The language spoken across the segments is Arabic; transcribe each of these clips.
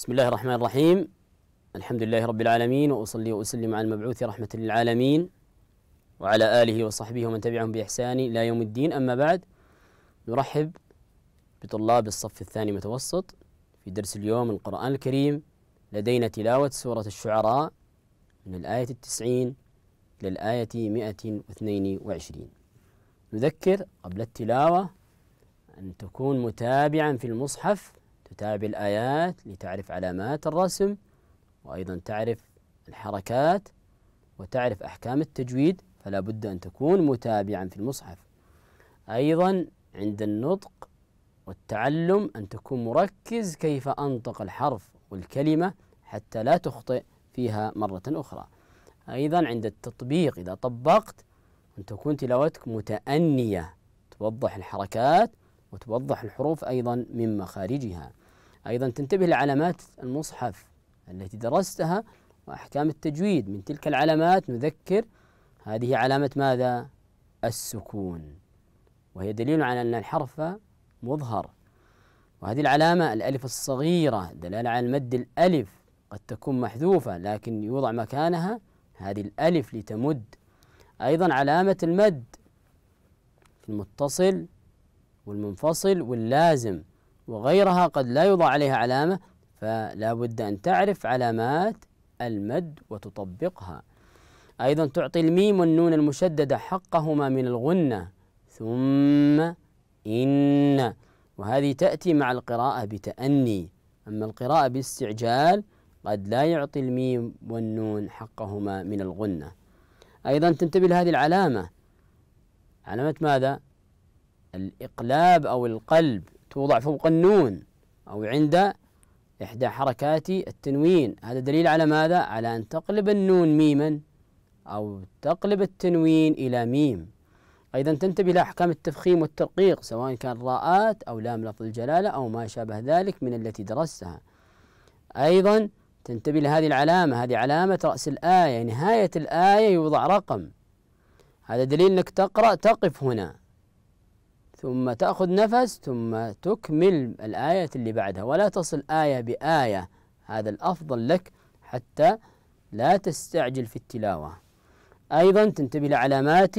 بسم الله الرحمن الرحيم الحمد لله رب العالمين وأصلي وأسلم على المبعوث رحمة للعالمين وعلى آله وصحبه ومن تبعهم بإحسان إلى يوم الدين أما بعد نرحب بطلاب الصف الثاني متوسط في درس اليوم القرآن الكريم لدينا تلاوة سورة الشعراء من الآية التسعين إلى الآية مئة واثنين وعشرين نذكر قبل التلاوة أن تكون متابعا في المصحف تتابع الآيات لتعرف علامات الرسم وأيضا تعرف الحركات وتعرف أحكام التجويد فلا بد أن تكون متابعا في المصحف أيضا عند النطق والتعلم أن تكون مركز كيف أنطق الحرف والكلمة حتى لا تخطئ فيها مرة أخرى أيضا عند التطبيق إذا طبقت أن تكون تلاوتك متأنية توضح الحركات وتوضح الحروف أيضا من مخارجها أيضا تنتبه لعلامات المصحف التي درستها وأحكام التجويد من تلك العلامات نذكر هذه علامة ماذا؟ السكون وهي دليل على أن الحرف مظهر وهذه العلامة الألف الصغيرة دلالة على المد الألف قد تكون محذوفة لكن يوضع مكانها هذه الألف لتمد أيضا علامة المد المتصل والمنفصل واللازم وغيرها قد لا يوضع عليها علامة فلا بد أن تعرف علامات المد وتطبقها أيضا تعطي الميم والنون المشددة حقهما من الغنة ثم إن وهذه تأتي مع القراءة بتأني أما القراءة باستعجال قد لا يعطي الميم والنون حقهما من الغنة أيضا تنتبه لهذه العلامة علامة ماذا؟ الإقلاب أو القلب توضع فوق النون أو عند إحدى حركات التنوين هذا دليل على ماذا؟ على أن تقلب النون ميما أو تقلب التنوين إلى ميم أيضا تنتبه لأحكام التفخيم والترقيق سواء كان راءات أو لام لفظ الجلالة أو ما شابه ذلك من التي درستها أيضا تنتبه لهذه العلامة هذه علامة رأس الآية يعني نهاية الآية يوضع رقم هذا دليل أنك تقرأ تقف هنا ثم تأخذ نفس ثم تكمل الآية اللي بعدها ولا تصل آية بآية هذا الأفضل لك حتى لا تستعجل في التلاوة أيضا تنتبه لعلامات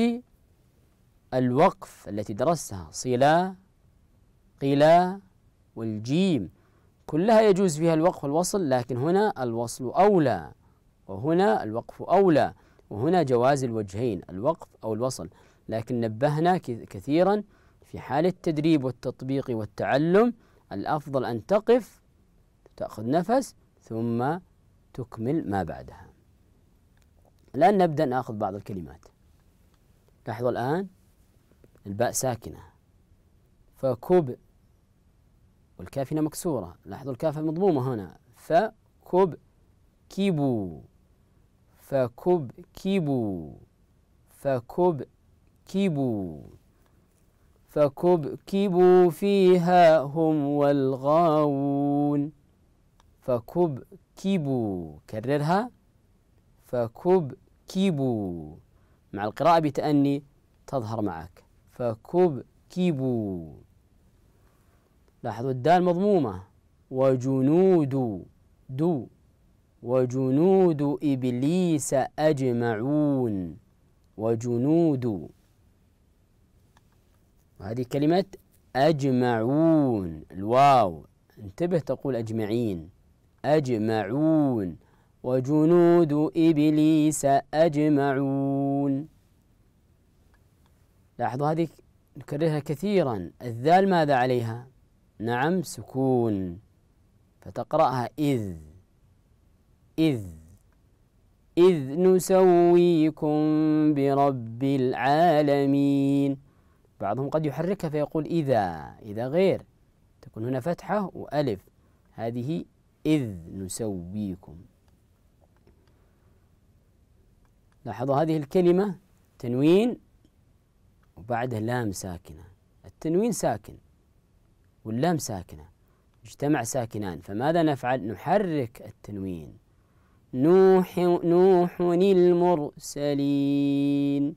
الوقف التي درستها صلا قلا والجيم كلها يجوز فيها الوقف والوصل لكن هنا الوصل أولى وهنا الوقف أولى وهنا جواز الوجهين الوقف أو الوصل لكن نبهنا كثيرا في حال التدريب والتطبيق والتعلم الأفضل أن تقف تأخذ نفس ثم تكمل ما بعدها الآن نبدأ نأخذ بعض الكلمات لاحظوا الآن الباء ساكنة فكب والكاف هنا مكسورة لاحظوا الكاف مضمومة هنا فكب كيبو فكب كيبو فكب كيبو فكبكبوا فيها هم والغاوون فكبكبوا كررها فكبكبوا مع القراءة بتأني تظهر معك فكبكبوا لاحظوا الدال مضمومة وجنود دو وجنود إبليس أجمعون وجنود وهذه كلمة أجمعون الواو انتبه تقول أجمعين أجمعون وجنود إبليس أجمعون لاحظوا هذه نكررها كثيرا الذال ماذا عليها نعم سكون فتقرأها إذ إذ إذ نسويكم برب العالمين بعضهم قد يحركها فيقول إذا إذا غير تكون هنا فتحة وألف هذه إذ نسويكم لاحظوا هذه الكلمة تنوين وبعدها لام ساكنة التنوين ساكن واللام ساكنة اجتمع ساكنان فماذا نفعل نحرك التنوين نوح نوح المرسلين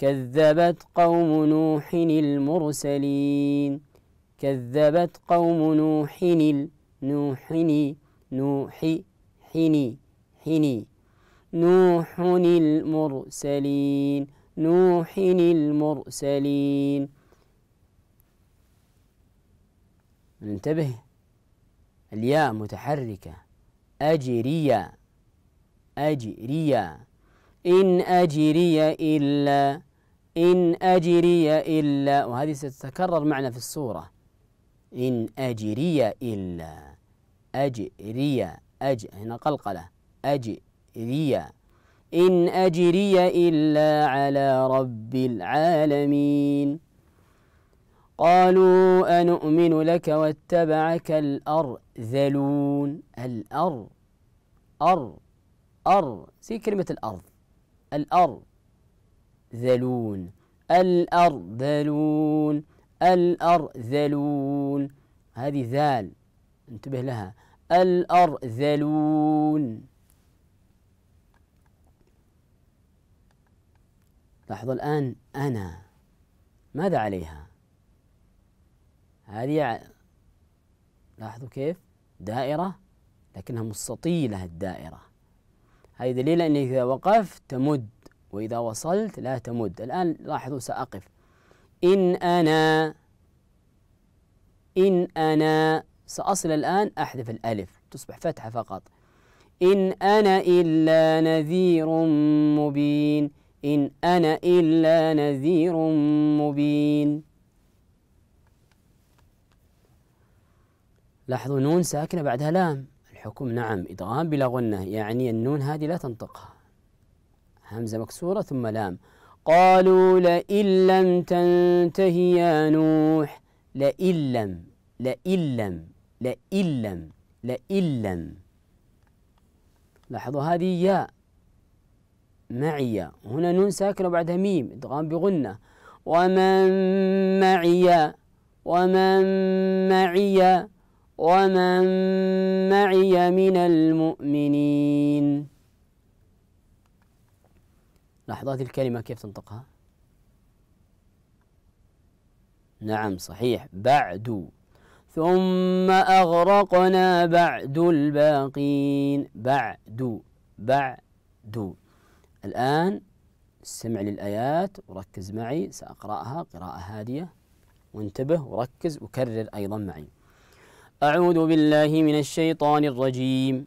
كذبت قوم نوح المرسلين كذبت قوم نوح نوح نوح حني حني نوح المرسلين نوح المرسلين انتبه الياء متحركة أجريا أجريا إن أجري إلا إن أجري إلا وهذه ستتكرر معنا في السورة إن أجري إلا أجري أج هنا قلقلة أجري إن أجري إلا على رب العالمين قالوا أنؤمن لك واتبعك الأرذلون الأر أر أر زي كلمة الأرض الأرض الأرذلون الأرذلون الأرذلون هذه ذال انتبه لها الأرذلون لاحظوا الآن أنا ماذا عليها هذه لاحظوا كيف دائرة لكنها مستطيلة الدائرة هذه دليل أنك إذا وقفت تمد وإذا وصلت لا تمد الآن لاحظوا سأقف إن أنا إن أنا سأصل الآن أحذف الألف تصبح فتحة فقط إن أنا إلا نذير مبين إن أنا إلا نذير مبين لاحظوا نون ساكنة بعدها لام الحكم نعم إدغام بلا غنة يعني النون هذه لا تنطقها همزة مكسورة ثم لام قالوا لئن لم تنته يا نوح لئن لم لئن لم لئن لم لئن لم لاحظوا هذه ياء معي هنا نون ساكنة وبعدها ميم إدغام بغنة ومن معي ومن معي ومن معي من المؤمنين لحظات الكلمة كيف تنطقها؟ نعم صحيح بعد ثم أغرقنا بعد الباقين بعد بعد الآن استمع للآيات وركز معي سأقرأها قراءة هادية وانتبه وركز وكرر أيضا معي أعوذ بالله من الشيطان الرجيم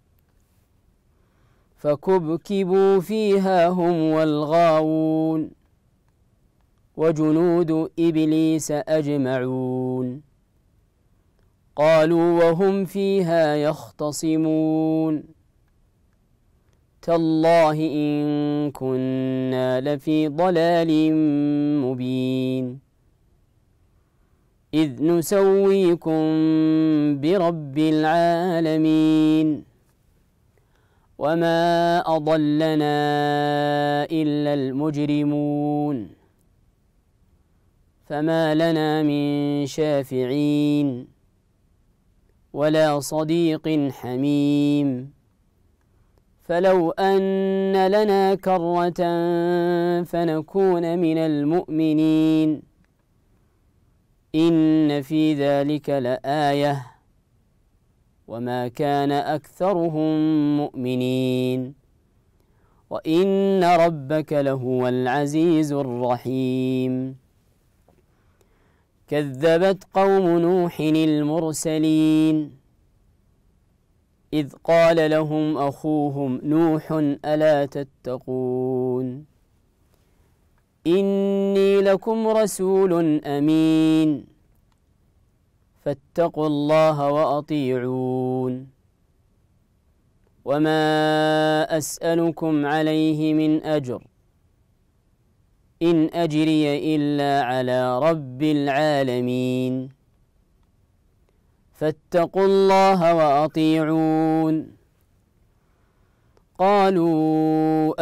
فكبكبوا فيها هم والغاوون وجنود إبليس أجمعون قالوا وهم فيها يختصمون تالله إن كنا لفي ضلال مبين إذ نسويكم برب العالمين وما أضلنا إلا المجرمون فما لنا من شافعين ولا صديق حميم فلو أن لنا كرة فنكون من المؤمنين إن في ذلك لآيةٌ وما كان أكثرهم مؤمنين وإن ربك لهو العزيز الرحيم كذبت قوم نوح المرسلين إذ قال لهم أخوهم نوح ألا تتقون إني لكم رسول أمين فاتقوا الله واطيعون وما اسالكم عليه من اجر ان اجري الا على رب العالمين فاتقوا الله واطيعون قالوا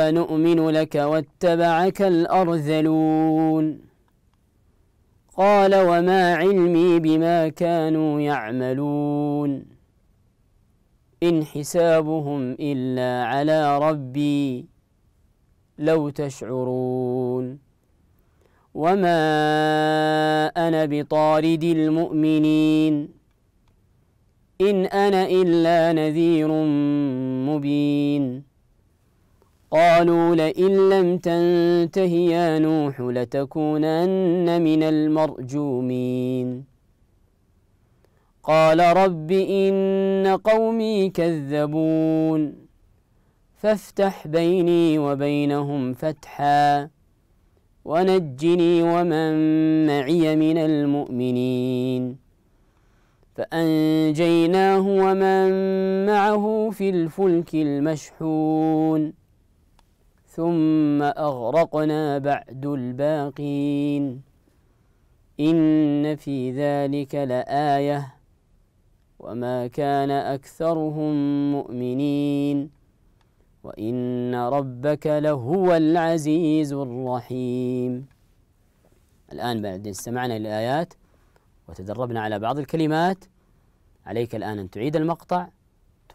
انومن لك واتبعك الارذلون قال وما علمي بما كانوا يعملون إن حسابهم إلا على ربي لو تشعرون وما أنا بطارد المؤمنين إن أنا إلا نذير مبين قالوا لئن لم تنته يا نوح لتكونن من المرجومين قال رب إن قومي كذبون فافتح بيني وبينهم فتحا ونجني ومن معي من المؤمنين فأنجيناه ومن معه في الفلك المشحون ثم أغرقنا بعد الباقين إن في ذلك لآية وما كان أكثرهم مؤمنين وإن ربك لهو العزيز الرحيم الآن بعد أن استمعنا للآيات وتدربنا على بعض الكلمات عليك الآن أن تعيد المقطع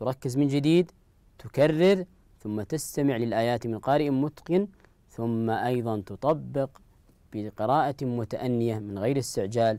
تركز من جديد تكرر ثم تستمع للآيات من قارئ متقن ثم أيضا تطبق بقراءة متأنية من غير استعجال